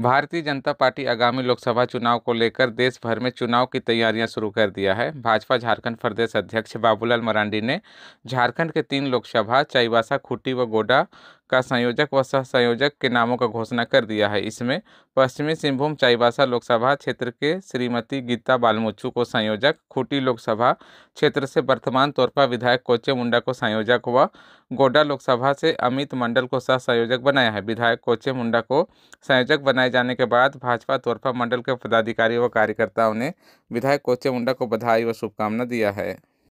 भारतीय जनता पार्टी आगामी लोकसभा चुनाव को लेकर देश भर में चुनाव की तैयारियां शुरू कर दिया है भाजपा झारखंड प्रदेश अध्यक्ष बाबूलाल मरांडी ने झारखंड के तीन लोकसभा चाईबासा खुट्टी व गोडा का संयोजक व सह संयोजक के नामों का घोषणा कर दिया है इसमें पश्चिमी सिंहभूम चाईबासा लोकसभा क्षेत्र के श्रीमती गीता बालमुच्छू को संयोजक खूटी लोकसभा क्षेत्र से वर्तमान तौर पर विधायक कोचे मुंडा को संयोजक व गोडा लोकसभा से अमित मंडल को सह संयोजक बनाया है विधायक कोचे मुंडा को संयोजक बनाए जाने के बाद भाजपा तौरफा मंडल के पदाधिकारी व कार्यकर्ताओं ने विधायक कोचे मुंडा को बधाई व शुभकामना दिया है